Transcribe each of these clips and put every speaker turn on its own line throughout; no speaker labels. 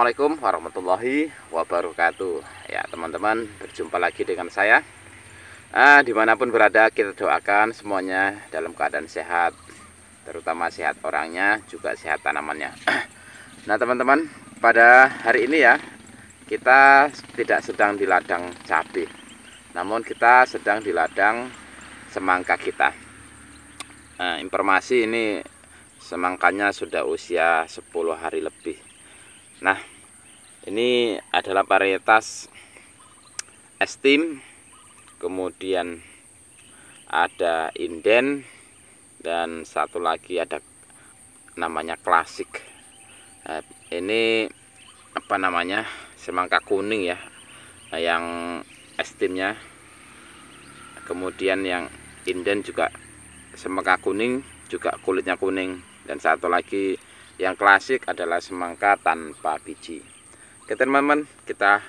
Assalamualaikum warahmatullahi wabarakatuh ya teman-teman berjumpa lagi dengan saya nah, dimanapun berada kita doakan semuanya dalam keadaan sehat terutama sehat orangnya juga sehat tanamannya nah teman-teman pada hari ini ya kita tidak sedang di ladang cabai namun kita sedang di ladang semangka kita nah, informasi ini semangkanya sudah usia 10 hari lebih nah ini adalah varietas estim kemudian ada inden dan satu lagi ada namanya klasik nah, eh, ini apa namanya semangka kuning ya eh, yang estimnya kemudian yang inden juga semangka kuning juga kulitnya kuning dan satu lagi yang klasik adalah semangka tanpa biji Oke teman-teman, kita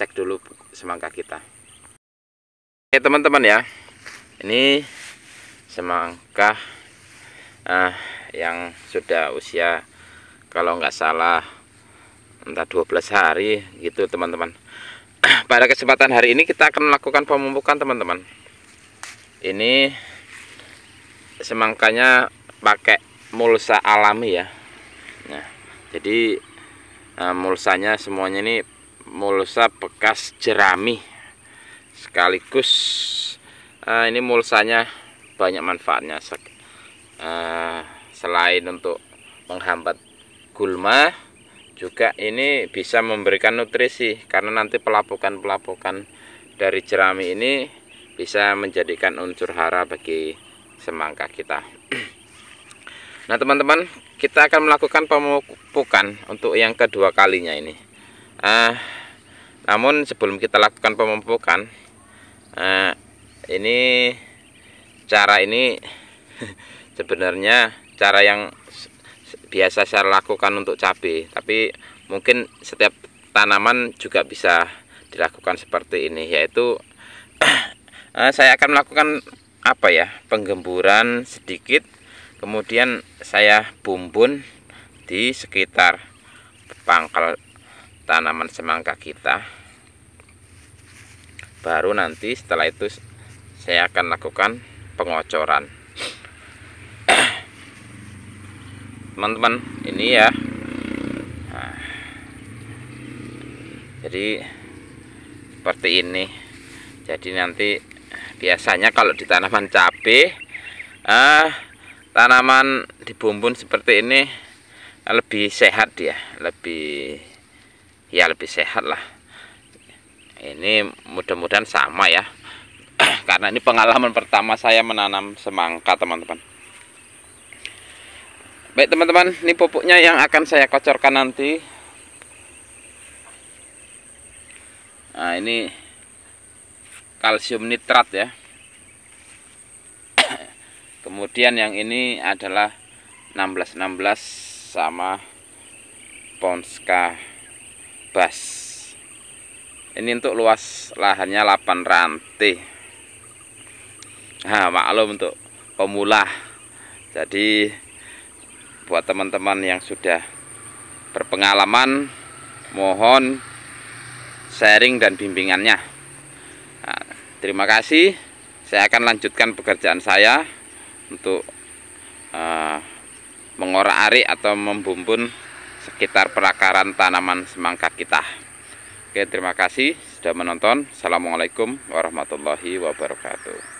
cek dulu semangka kita. Oke teman-teman ya, ini semangka uh, yang sudah usia kalau nggak salah entah 12 hari gitu teman-teman. Pada kesempatan hari ini kita akan melakukan pemupukan teman-teman. Ini semangkanya pakai mulsa alami ya. Nah, jadi nah, mulsanya semuanya ini mulsa bekas jerami sekaligus uh, ini mulsanya banyak manfaatnya uh, selain untuk menghambat gulma juga ini bisa memberikan nutrisi karena nanti pelapukan-pelapukan dari jerami ini bisa menjadikan unsur hara bagi semangka kita Nah teman-teman kita akan melakukan pemupukan untuk yang kedua kalinya ini uh, Namun sebelum kita lakukan pemupukan uh, Ini cara ini sebenarnya cara yang biasa saya lakukan untuk cabai Tapi mungkin setiap tanaman juga bisa dilakukan seperti ini Yaitu uh, saya akan melakukan apa ya penggemburan sedikit kemudian saya bumbun di sekitar pangkal tanaman semangka kita baru nanti setelah itu saya akan lakukan pengocoran teman-teman ini ya nah. jadi seperti ini jadi nanti biasanya kalau di tanaman cabai ah tanaman di bumbun seperti ini lebih sehat ya lebih ya lebih sehat lah ini mudah-mudahan sama ya karena ini pengalaman pertama saya menanam semangka teman-teman baik teman-teman ini pupuknya yang akan saya kocorkan nanti nah ini kalsium nitrat ya kemudian yang ini adalah 1616 sama Ponska Bas ini untuk luas lahannya 8 rantai nah maklum untuk pemula jadi buat teman-teman yang sudah berpengalaman mohon sharing dan bimbingannya nah, terima kasih saya akan lanjutkan pekerjaan saya untuk uh, eh, mengorak-arik atau membumbun sekitar perakaran tanaman semangka kita. Oke, terima kasih sudah menonton. Assalamualaikum warahmatullahi wabarakatuh.